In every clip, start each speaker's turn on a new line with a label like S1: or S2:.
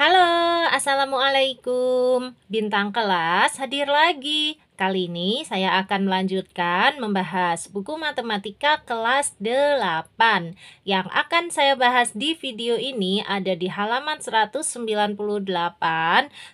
S1: Halo, Assalamualaikum. Bintang kelas hadir lagi. Kali ini saya akan melanjutkan membahas buku matematika kelas 8. Yang akan saya bahas di video ini ada di halaman 198,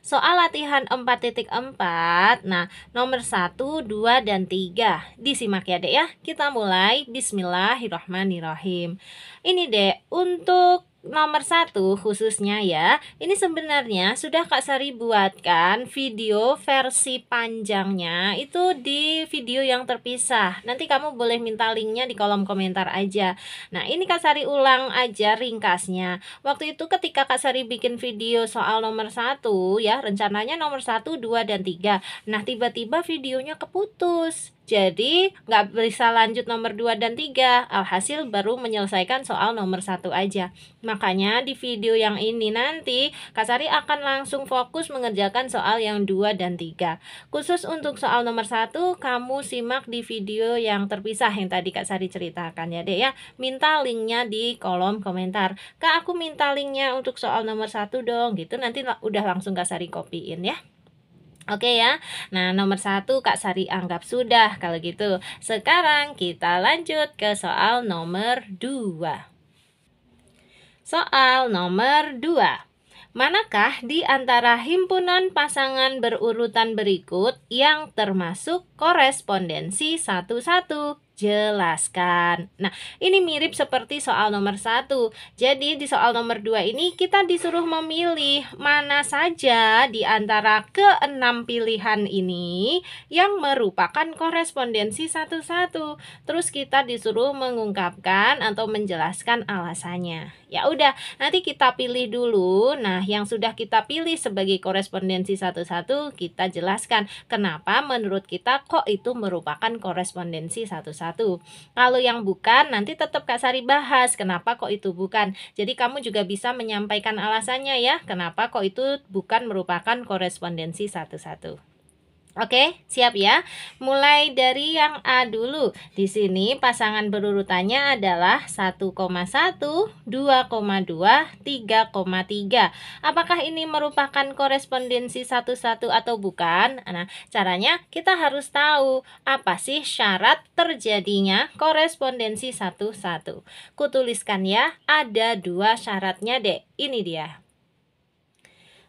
S1: soal latihan 4.4. Nah, nomor 1, 2, dan 3. Disimak ya, Dek ya. Kita mulai. Bismillahirrahmanirrahim. Ini, Dek, untuk nomor satu khususnya ya, ini sebenarnya sudah Kak Sari buatkan video versi panjangnya itu di video yang terpisah. Nanti kamu boleh minta linknya di kolom komentar aja. Nah ini Kak Sari ulang aja ringkasnya. Waktu itu ketika Kak Sari bikin video soal nomor satu ya, rencananya nomor satu, dua dan tiga. Nah tiba-tiba videonya keputus jadi nggak bisa lanjut nomor 2 dan 3. Alhasil baru menyelesaikan soal nomor satu aja. Makanya di video yang ini nanti Kak Sari akan langsung fokus mengerjakan soal yang 2 dan 3. Khusus untuk soal nomor satu kamu simak di video yang terpisah yang tadi Kak Sari ceritakan ya deh ya. Minta linknya di kolom komentar. Kak aku minta linknya untuk soal nomor satu dong gitu nanti udah langsung Kak Sari copyin ya. Oke ya, nah nomor satu Kak Sari anggap sudah kalau gitu. Sekarang kita lanjut ke soal nomor dua. Soal nomor dua. Manakah di antara himpunan pasangan berurutan berikut yang termasuk korespondensi satu-satu? jelaskan. Nah, ini mirip seperti soal nomor satu. Jadi, di soal nomor dua ini kita disuruh memilih mana saja di antara keenam pilihan ini yang merupakan korespondensi satu-satu. Terus kita disuruh mengungkapkan atau menjelaskan alasannya. Ya udah, nanti kita pilih dulu. Nah, yang sudah kita pilih sebagai korespondensi satu-satu, kita jelaskan kenapa menurut kita kok itu merupakan korespondensi satu-satu. Kalau yang bukan, nanti tetap Kak Sari bahas kenapa kok itu bukan. Jadi kamu juga bisa menyampaikan alasannya ya, kenapa kok itu bukan merupakan korespondensi satu-satu. Oke, siap ya. Mulai dari yang A dulu. Di sini pasangan berurutannya adalah 1,1, 2,2, 3,3. Apakah ini merupakan korespondensi satu-satu atau bukan? Nah, caranya kita harus tahu apa sih syarat terjadinya korespondensi satu-satu. Kutuliskan ya, ada dua syaratnya deh. Ini dia.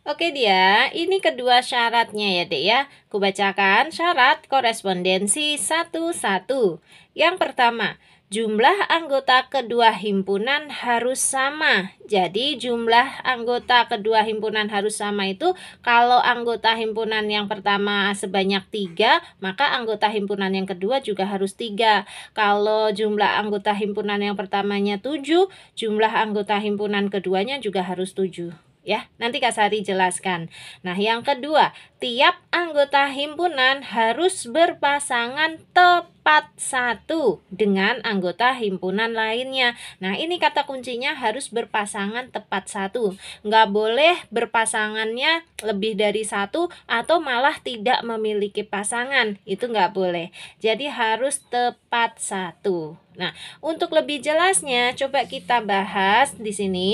S1: Oke dia, ini kedua syaratnya ya dek ya. Kubacakan syarat korespondensi satu-satu. Yang pertama, jumlah anggota kedua himpunan harus sama. Jadi jumlah anggota kedua himpunan harus sama itu kalau anggota himpunan yang pertama sebanyak tiga, maka anggota himpunan yang kedua juga harus tiga. Kalau jumlah anggota himpunan yang pertamanya tujuh, jumlah anggota himpunan keduanya juga harus tujuh ya. Nanti Kak Sari jelaskan. Nah, yang kedua, tiap anggota himpunan harus berpasangan tepat satu dengan anggota himpunan lainnya. Nah, ini kata kuncinya harus berpasangan tepat satu. Nggak boleh berpasangannya lebih dari satu atau malah tidak memiliki pasangan. Itu nggak boleh. Jadi harus tepat satu. Nah, untuk lebih jelasnya, coba kita bahas di sini.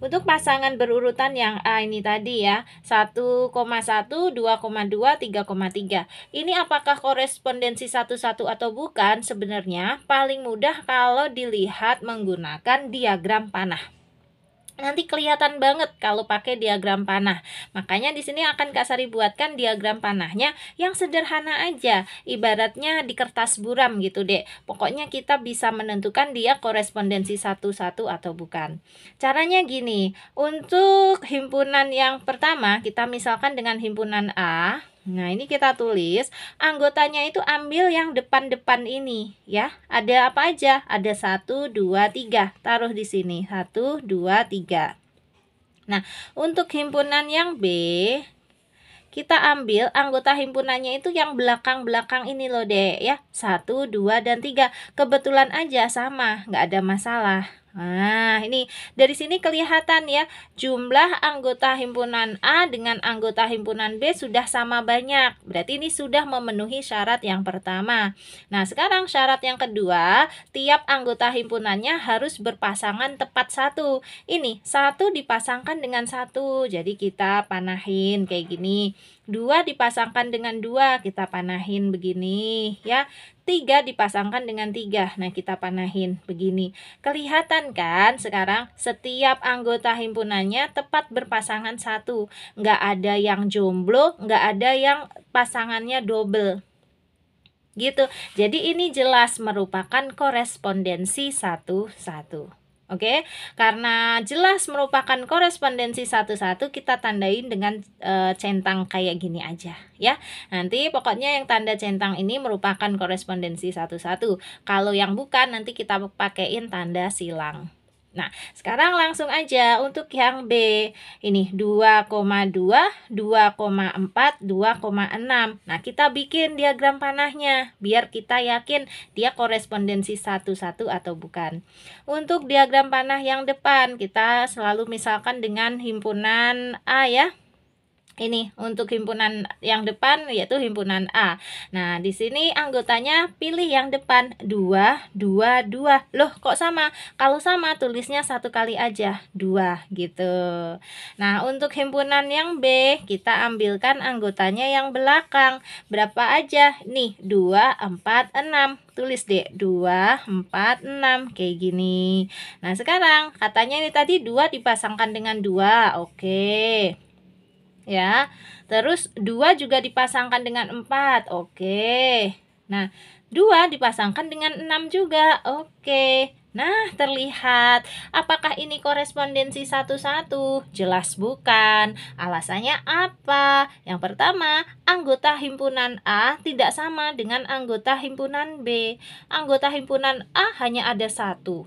S1: Untuk pasangan berurutan yang A ini tadi ya, 1,1, 2,2, 3,3. Ini apakah korespondensi satu-satu atau bukan? Sebenarnya paling mudah kalau dilihat menggunakan diagram panah nanti kelihatan banget kalau pakai diagram panah. Makanya di sini akan Kak Sari buatkan diagram panahnya yang sederhana aja, ibaratnya di kertas buram gitu deh. Pokoknya kita bisa menentukan dia korespondensi satu-satu atau bukan. Caranya gini, untuk himpunan yang pertama kita misalkan dengan himpunan A, Nah, ini kita tulis anggotanya itu ambil yang depan-depan ini ya. Ada apa aja? Ada 1 2 3. Taruh di sini. 1 2 3. Nah, untuk himpunan yang B kita ambil anggota himpunannya itu yang belakang-belakang ini loh deh ya 1, 2, dan 3 Kebetulan aja sama, nggak ada masalah Nah, ini dari sini kelihatan ya, jumlah anggota himpunan A dengan anggota himpunan B sudah sama banyak. Berarti ini sudah memenuhi syarat yang pertama. Nah, sekarang syarat yang kedua, tiap anggota himpunannya harus berpasangan tepat satu. Ini satu dipasangkan dengan satu, jadi kita panahin kayak gini. Dua dipasangkan dengan dua, kita panahin begini ya. Tiga dipasangkan dengan tiga, nah kita panahin begini. Kelihatan kan sekarang setiap anggota himpunannya tepat berpasangan satu. Nggak ada yang jomblo, nggak ada yang pasangannya double gitu. Jadi ini jelas merupakan korespondensi satu-satu. Oke, okay? karena jelas merupakan korespondensi satu-satu kita tandain dengan e, centang kayak gini aja ya. Nanti pokoknya yang tanda centang ini merupakan korespondensi satu-satu. Kalau yang bukan nanti kita pakaiin tanda silang. Nah, sekarang langsung aja untuk yang B. Ini 2,2, 2,4, 2,6. Nah, kita bikin diagram panahnya biar kita yakin dia korespondensi satu-satu atau bukan. Untuk diagram panah yang depan, kita selalu misalkan dengan himpunan A ya ini untuk himpunan yang depan yaitu himpunan A. Nah, di sini anggotanya pilih yang depan 2 2 2. Loh, kok sama? Kalau sama tulisnya satu kali aja, 2 gitu. Nah, untuk himpunan yang B, kita ambilkan anggotanya yang belakang. Berapa aja? Nih, 2 4 6 tulis deh 2, 4, 6 kayak gini. Nah, sekarang katanya ini tadi 2 dipasangkan dengan 2. Oke. Okay ya. Terus dua juga dipasangkan dengan empat, Oke. Nah, dua dipasangkan dengan enam juga. Oke. Nah, terlihat apakah ini korespondensi satu-satu? Jelas bukan. Alasannya apa? Yang pertama, anggota himpunan A tidak sama dengan anggota himpunan B. Anggota himpunan A hanya ada satu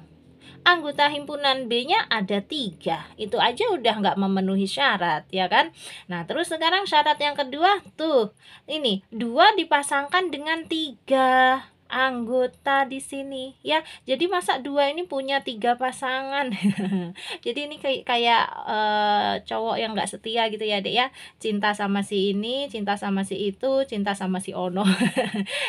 S1: anggota himpunan B-nya ada tiga. Itu aja udah nggak memenuhi syarat, ya kan? Nah, terus sekarang syarat yang kedua tuh, ini dua dipasangkan dengan tiga anggota di sini ya jadi masa dua ini punya tiga pasangan jadi ini kayak kayak e, cowok yang nggak setia gitu ya dek ya cinta sama si ini cinta sama si itu cinta sama si ono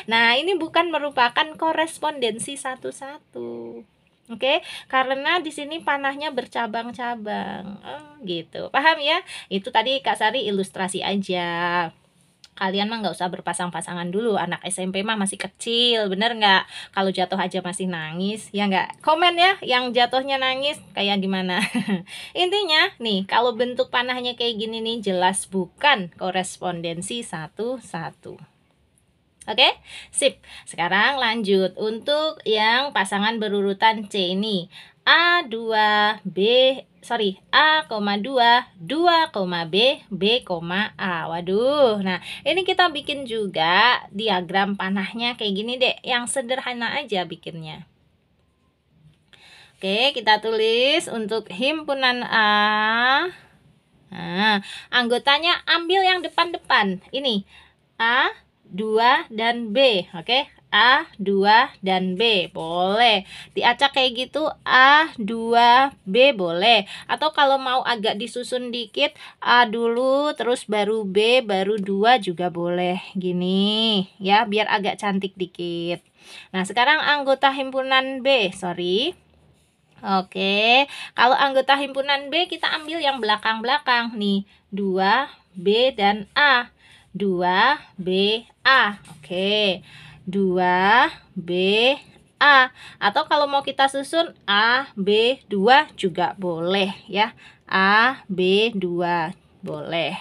S1: nah ini bukan merupakan korespondensi satu-satu Oke, okay? karena di sini panahnya bercabang-cabang. Oh, gitu. Paham ya? Itu tadi Kak Sari ilustrasi aja kalian mah nggak usah berpasang-pasangan dulu anak SMP mah masih kecil bener nggak kalau jatuh aja masih nangis ya nggak komen ya yang jatuhnya nangis kayak gimana intinya nih kalau bentuk panahnya kayak gini nih jelas bukan korespondensi satu satu Oke, okay? sip. Sekarang lanjut untuk yang pasangan berurutan C ini. A2, B, sorry, A, 2, B, B, A. Waduh, nah ini kita bikin juga diagram panahnya kayak gini deh, yang sederhana aja bikinnya. Oke, kita tulis untuk himpunan A. Nah, anggotanya ambil yang depan-depan. Ini A, 2 dan B. Oke, okay? A, 2, dan B. Boleh. Diacak kayak gitu, A, 2, B boleh. Atau kalau mau agak disusun dikit, A dulu, terus baru B, baru 2 juga boleh. Gini, ya, biar agak cantik dikit. Nah, sekarang anggota himpunan B, sorry. Oke, kalau anggota himpunan B kita ambil yang belakang-belakang nih. 2, B, dan A. 2, B, A. Oke. dua b A. Atau kalau mau kita susun A, B, dua juga boleh ya. A, B, dua boleh.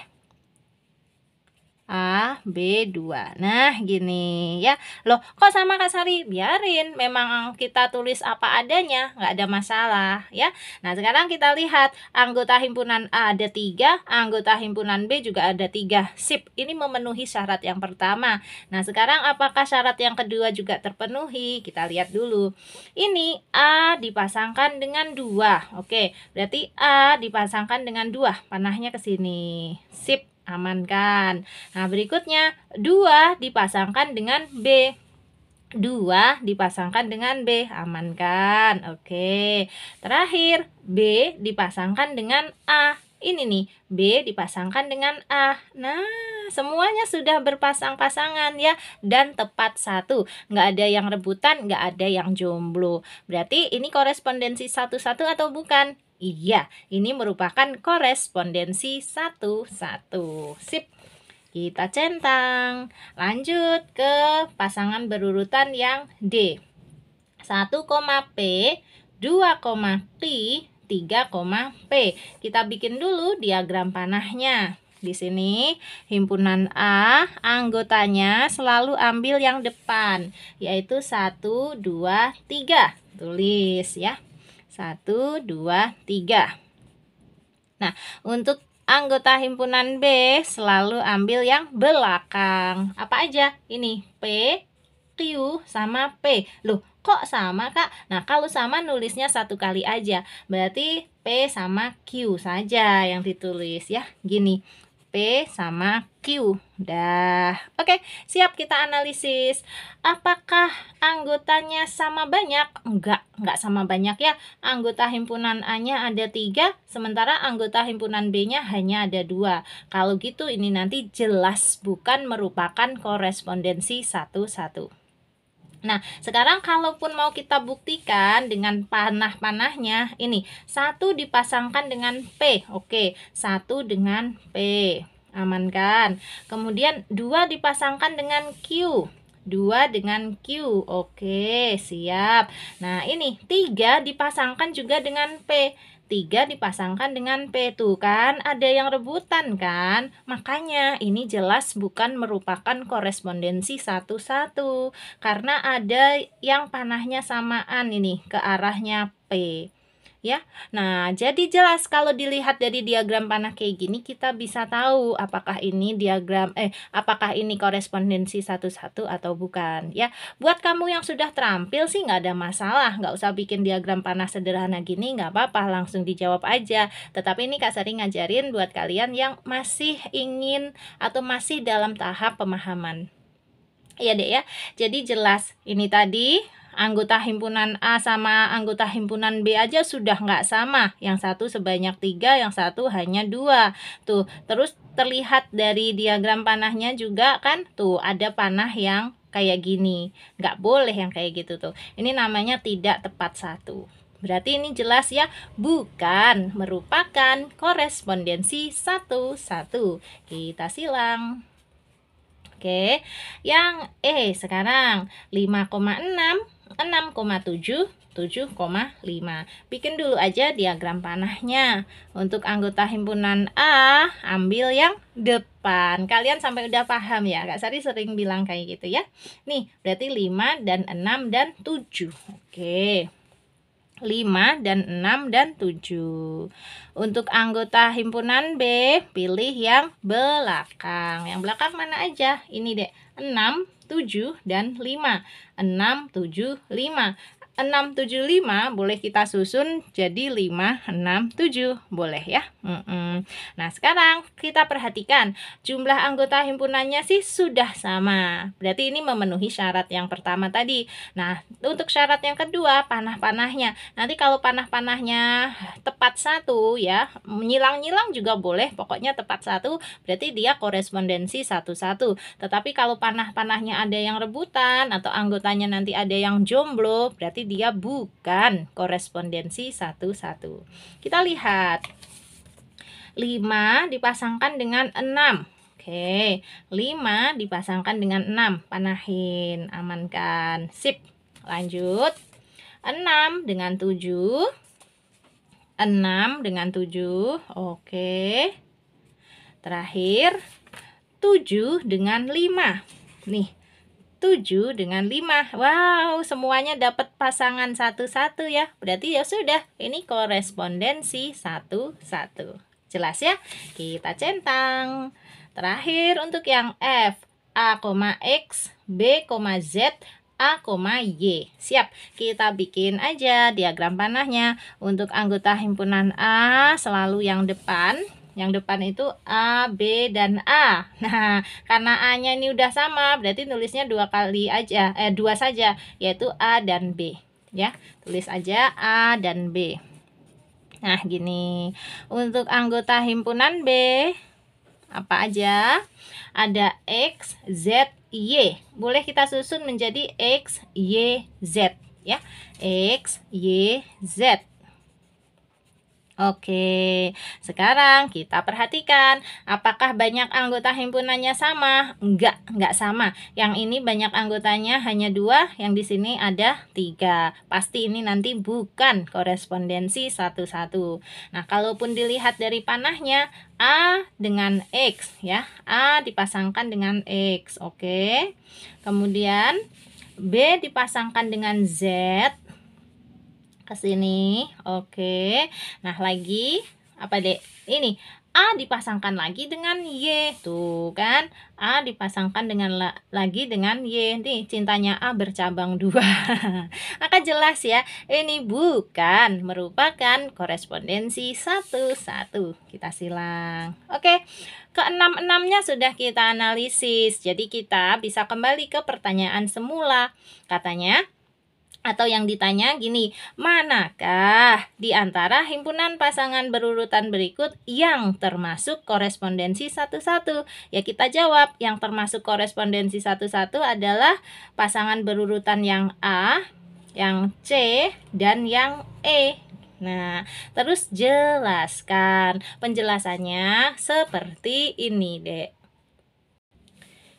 S1: A, B, 2. Nah, gini ya. Loh, kok sama Kak Sari? Biarin, memang kita tulis apa adanya, nggak ada masalah ya. Nah, sekarang kita lihat anggota himpunan A ada tiga, anggota himpunan B juga ada tiga. Sip, ini memenuhi syarat yang pertama. Nah, sekarang apakah syarat yang kedua juga terpenuhi? Kita lihat dulu. Ini A dipasangkan dengan dua. Oke, berarti A dipasangkan dengan dua. Panahnya ke sini. Sip aman kan? Nah, berikutnya dua dipasangkan dengan B. Dua dipasangkan dengan B. aman kan? Oke. Terakhir, B dipasangkan dengan A. Ini nih, B dipasangkan dengan A. Nah, semuanya sudah berpasang-pasangan ya dan tepat satu nggak ada yang rebutan nggak ada yang jomblo berarti ini korespondensi satu-satu atau bukan Iya, ini merupakan korespondensi satu-satu. Sip. Kita centang. Lanjut ke pasangan berurutan yang D. 1, P, 2, P, 3, P. Kita bikin dulu diagram panahnya. Di sini himpunan A anggotanya selalu ambil yang depan yaitu 1 2 3. Tulis ya. Satu, dua, tiga. Nah, untuk anggota himpunan B selalu ambil yang belakang. Apa aja? Ini P, Q sama P. Loh, kok sama kak? Nah, kalau sama nulisnya satu kali aja. Berarti P sama Q saja yang ditulis ya. Gini. P sama Q. Dah. Oke, siap kita analisis. Apakah anggotanya sama banyak? Enggak, enggak sama banyak ya. Anggota himpunan A-nya ada tiga, sementara anggota himpunan B-nya hanya ada dua. Kalau gitu ini nanti jelas bukan merupakan korespondensi satu-satu. Nah, sekarang kalaupun mau kita buktikan dengan panah-panahnya, ini satu dipasangkan dengan P. Oke, satu dengan P. aman kan Kemudian dua dipasangkan dengan Q. dua dengan Q. Oke, siap. Nah, ini tiga dipasangkan juga dengan P. 3 dipasangkan dengan P tuh kan ada yang rebutan kan makanya ini jelas bukan merupakan korespondensi satu-satu karena ada yang panahnya samaan ini ke arahnya P ya. Nah, jadi jelas kalau dilihat dari diagram panah kayak gini kita bisa tahu apakah ini diagram eh apakah ini korespondensi satu-satu atau bukan ya. Buat kamu yang sudah terampil sih nggak ada masalah, nggak usah bikin diagram panah sederhana gini nggak apa-apa, langsung dijawab aja. Tetapi ini Kak Sari ngajarin buat kalian yang masih ingin atau masih dalam tahap pemahaman. Iya deh ya. Jadi jelas ini tadi anggota himpunan A sama anggota himpunan B aja sudah nggak sama. Yang satu sebanyak tiga, yang satu hanya dua. Tuh, terus terlihat dari diagram panahnya juga kan, tuh ada panah yang kayak gini. Nggak boleh yang kayak gitu tuh. Ini namanya tidak tepat satu. Berarti ini jelas ya, bukan merupakan korespondensi satu-satu. Kita silang. Oke, yang eh sekarang 5,6 6,7 7,5 bikin dulu aja diagram panahnya untuk anggota himpunan A ambil yang depan kalian sampai udah paham ya Kak Sari sering bilang kayak gitu ya nih berarti 5 dan 6 dan 7 oke 5 dan 6 dan 7 Untuk anggota himpunan B Pilih yang belakang Yang belakang mana aja Ini deh 6, 7 dan 5. 6, 7, 5. 6, 7, 5 boleh kita susun jadi 5, 6, 7 boleh ya mm -mm. Nah sekarang kita perhatikan jumlah anggota himpunannya sih sudah sama Berarti ini memenuhi syarat yang pertama tadi Nah untuk syarat yang kedua panah-panahnya Nanti kalau panah-panahnya tepat satu ya menyilang nyilang juga boleh pokoknya tepat satu Berarti dia korespondensi satu-satu Tetapi kalau panah-panahnya ada yang rebutan Atau anggotanya nanti ada yang jomblo Berarti berarti dia bukan korespondensi satu-satu. Kita lihat. 5 dipasangkan dengan 6. Oke, 5 dipasangkan dengan 6. Panahin, amankan. Sip. Lanjut. 6 dengan 7. 6 dengan 7. Oke. Terakhir 7 dengan 5. Nih, 7 dengan 5. Wow, semuanya dapat pasangan satu-satu ya. Berarti ya sudah, ini korespondensi satu-satu. Jelas ya? Kita centang. Terakhir untuk yang F. A, X, B, Z, A, Y. Siap, kita bikin aja diagram panahnya. Untuk anggota himpunan A selalu yang depan yang depan itu A, B, dan A. Nah, karena A-nya ini udah sama, berarti nulisnya dua kali aja, eh dua saja, yaitu A dan B. Ya, tulis aja A dan B. Nah, gini. Untuk anggota himpunan B, apa aja? Ada X, Z, Y. Boleh kita susun menjadi X, Y, Z. Ya, X, Y, Z. Oke, sekarang kita perhatikan apakah banyak anggota himpunannya sama? Enggak, enggak sama. Yang ini banyak anggotanya hanya dua, yang di sini ada tiga. Pasti ini nanti bukan korespondensi satu-satu. Nah, kalaupun dilihat dari panahnya, A dengan X ya. A dipasangkan dengan X, oke. Kemudian B dipasangkan dengan Z ke sini. Oke. Nah, lagi apa, Dek? Ini A dipasangkan lagi dengan Y. Tuh kan, A dipasangkan dengan la lagi dengan Y. Nih, cintanya A bercabang dua. Maka jelas ya, ini bukan merupakan korespondensi satu-satu. Kita silang. Oke, ke enam enamnya sudah kita analisis. Jadi kita bisa kembali ke pertanyaan semula. Katanya, atau yang ditanya gini, manakah di antara himpunan pasangan berurutan berikut yang termasuk korespondensi satu-satu? Ya kita jawab, yang termasuk korespondensi satu-satu adalah pasangan berurutan yang A, yang C, dan yang E. Nah, terus jelaskan penjelasannya seperti ini, Dek.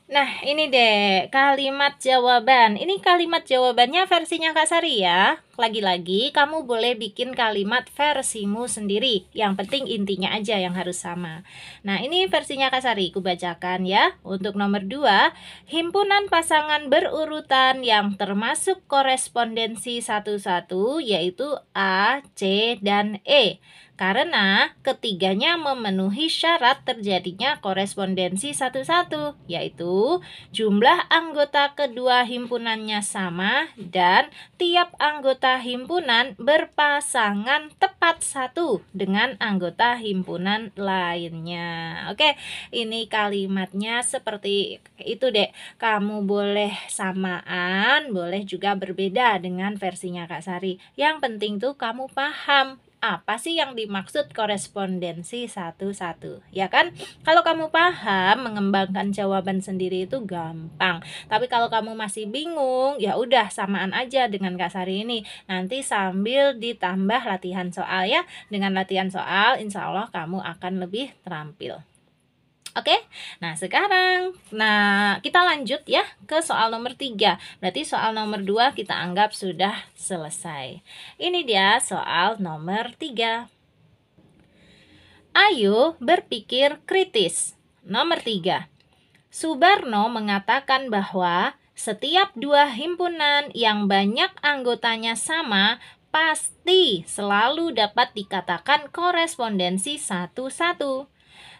S1: Nah, ini deh kalimat jawaban. Ini kalimat jawabannya versinya Kak Sari ya. Lagi-lagi, kamu boleh bikin kalimat versimu sendiri. Yang penting intinya aja yang harus sama. Nah, ini versinya Kak Sari. kubacakan ya. Untuk nomor dua, himpunan pasangan berurutan yang termasuk korespondensi satu-satu yaitu A, C, dan E. Karena ketiganya memenuhi syarat terjadinya korespondensi satu-satu, yaitu jumlah anggota kedua himpunannya sama dan tiap anggota anggota himpunan berpasangan tepat satu dengan anggota himpunan lainnya. Oke, ini kalimatnya seperti itu, Dek. Kamu boleh samaan, boleh juga berbeda dengan versinya Kak Sari. Yang penting tuh kamu paham apa sih yang dimaksud korespondensi satu-satu? Ya kan? Kalau kamu paham, mengembangkan jawaban sendiri itu gampang. Tapi kalau kamu masih bingung, ya udah samaan aja dengan Kak Sari ini. Nanti sambil ditambah latihan soal ya. Dengan latihan soal, insya Allah kamu akan lebih terampil. Oke, okay? nah sekarang, nah kita lanjut ya ke soal nomor 3 Berarti soal nomor 2 kita anggap sudah selesai Ini dia soal nomor 3 Ayo berpikir kritis Nomor 3 Subarno mengatakan bahwa setiap dua himpunan yang banyak anggotanya sama pasti selalu dapat dikatakan korespondensi satu-satu.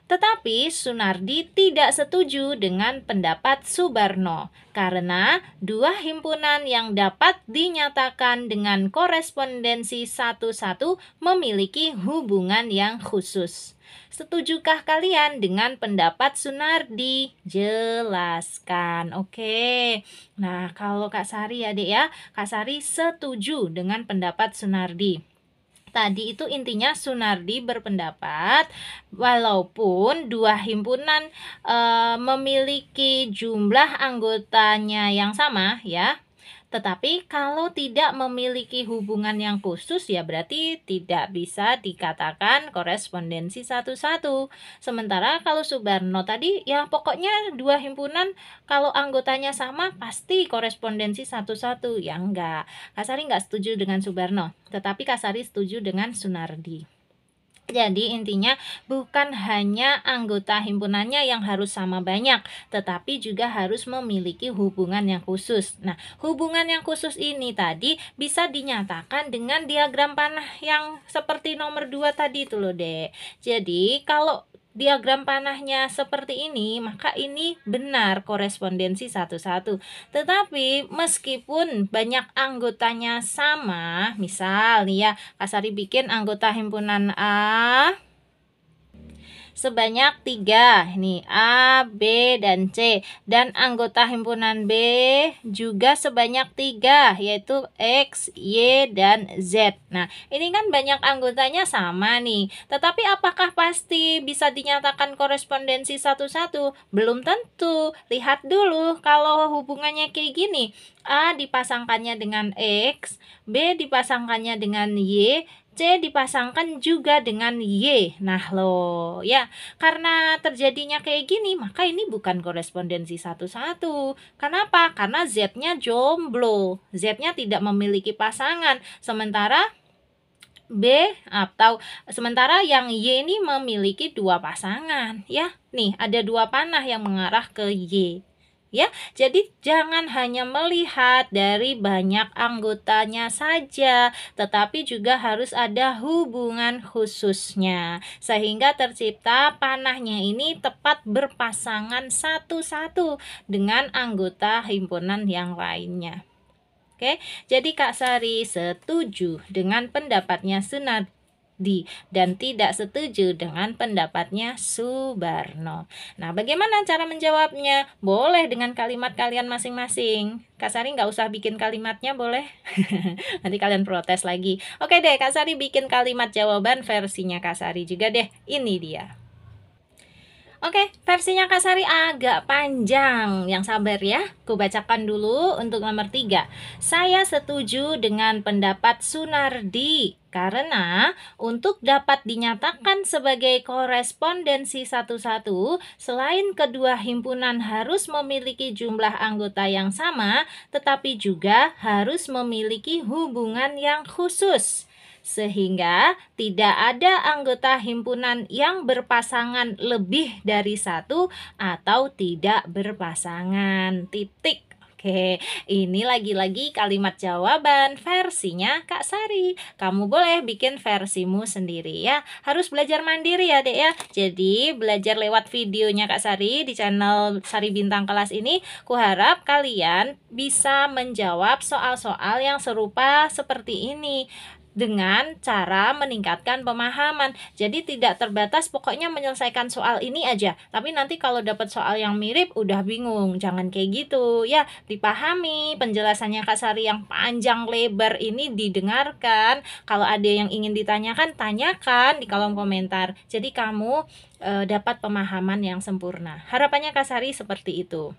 S1: Tetapi Sunardi tidak setuju dengan pendapat Subarno karena dua himpunan yang dapat dinyatakan dengan korespondensi satu-satu memiliki hubungan yang khusus. Setujukah kalian dengan pendapat Sunardi? Jelaskan, oke. Nah, kalau Kak Sari ya dek ya, Kak Sari setuju dengan pendapat Sunardi tadi itu intinya Sunardi berpendapat walaupun dua himpunan e, memiliki jumlah anggotanya yang sama ya tetapi kalau tidak memiliki hubungan yang khusus ya berarti tidak bisa dikatakan korespondensi satu-satu. Sementara kalau Subarno tadi ya pokoknya dua himpunan kalau anggotanya sama pasti korespondensi satu-satu. Ya enggak. Kasari enggak setuju dengan Subarno, tetapi Kasari setuju dengan Sunardi. Jadi intinya bukan hanya anggota himpunannya yang harus sama banyak, tetapi juga harus memiliki hubungan yang khusus. Nah, hubungan yang khusus ini tadi bisa dinyatakan dengan diagram panah yang seperti nomor 2 tadi itu loh, Dek. Jadi kalau diagram panahnya seperti ini, maka ini benar korespondensi satu-satu. Tetapi meskipun banyak anggotanya sama, misal nih ya, Kasari bikin anggota himpunan A, sebanyak tiga nih A, B, dan C dan anggota himpunan B juga sebanyak tiga yaitu X, Y, dan Z nah ini kan banyak anggotanya sama nih tetapi apakah pasti bisa dinyatakan korespondensi satu-satu? belum tentu lihat dulu kalau hubungannya kayak gini A dipasangkannya dengan X, B dipasangkannya dengan Y, C dipasangkan juga dengan Y. Nah, lo ya, karena terjadinya kayak gini, maka ini bukan korespondensi satu-satu. Kenapa? Karena Z-nya jomblo. Z-nya tidak memiliki pasangan. Sementara B atau ah, sementara yang Y ini memiliki dua pasangan ya. Nih, ada dua panah yang mengarah ke Y ya. Jadi jangan hanya melihat dari banyak anggotanya saja, tetapi juga harus ada hubungan khususnya sehingga tercipta panahnya ini tepat berpasangan satu-satu dengan anggota himpunan yang lainnya. Oke, jadi Kak Sari setuju dengan pendapatnya Sunat di dan tidak setuju dengan pendapatnya Subarno. Nah, bagaimana cara menjawabnya? Boleh dengan kalimat kalian masing-masing. Kak Sari nggak usah bikin kalimatnya, boleh? Nanti kalian protes lagi. Oke deh, Kak Sari bikin kalimat jawaban versinya Kak Sari juga deh. Ini dia. Oke, versinya Kak Sari agak panjang. Yang sabar ya. Ku bacakan dulu untuk nomor 3. Saya setuju dengan pendapat Sunardi karena untuk dapat dinyatakan sebagai korespondensi satu-satu, selain kedua himpunan harus memiliki jumlah anggota yang sama, tetapi juga harus memiliki hubungan yang khusus sehingga tidak ada anggota himpunan yang berpasangan lebih dari satu atau tidak berpasangan. Titik. Oke, ini lagi-lagi kalimat jawaban versinya Kak Sari. Kamu boleh bikin versimu sendiri ya. Harus belajar mandiri ya, Dek ya. Jadi, belajar lewat videonya Kak Sari di channel Sari Bintang Kelas ini, kuharap kalian bisa menjawab soal-soal yang serupa seperti ini dengan cara meningkatkan pemahaman. Jadi tidak terbatas pokoknya menyelesaikan soal ini aja. Tapi nanti kalau dapat soal yang mirip udah bingung. Jangan kayak gitu ya. Dipahami penjelasannya Kak Sari yang panjang lebar ini didengarkan. Kalau ada yang ingin ditanyakan tanyakan di kolom komentar. Jadi kamu e, dapat pemahaman yang sempurna. Harapannya Kak Sari seperti itu.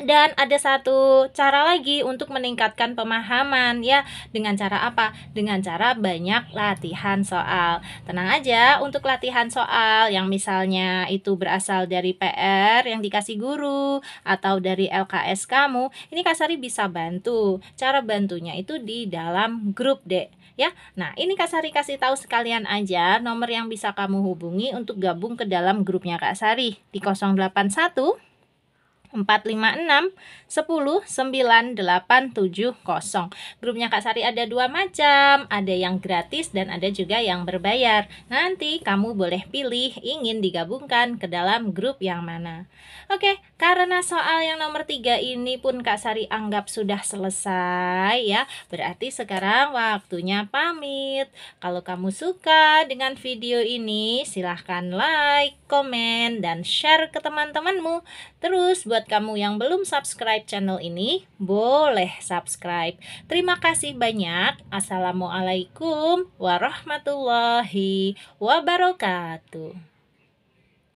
S1: Dan ada satu cara lagi untuk meningkatkan pemahaman ya Dengan cara apa? Dengan cara banyak latihan soal Tenang aja untuk latihan soal yang misalnya itu berasal dari PR yang dikasih guru Atau dari LKS kamu Ini Kasari bisa bantu Cara bantunya itu di dalam grup deh ya Nah ini Kasari kasih tahu sekalian aja nomor yang bisa kamu hubungi untuk gabung ke dalam grupnya Kasari Di 081 456 10 9870. Grupnya Kak Sari ada dua macam, ada yang gratis dan ada juga yang berbayar. Nanti kamu boleh pilih ingin digabungkan ke dalam grup yang mana. Oke, karena soal yang nomor 3 ini pun Kak Sari anggap sudah selesai ya. Berarti sekarang waktunya pamit. Kalau kamu suka dengan video ini, silahkan like, komen, dan share ke teman-temanmu. Terus buat kamu yang belum subscribe channel ini, boleh subscribe. Terima kasih banyak. Assalamualaikum warahmatullahi wabarakatuh.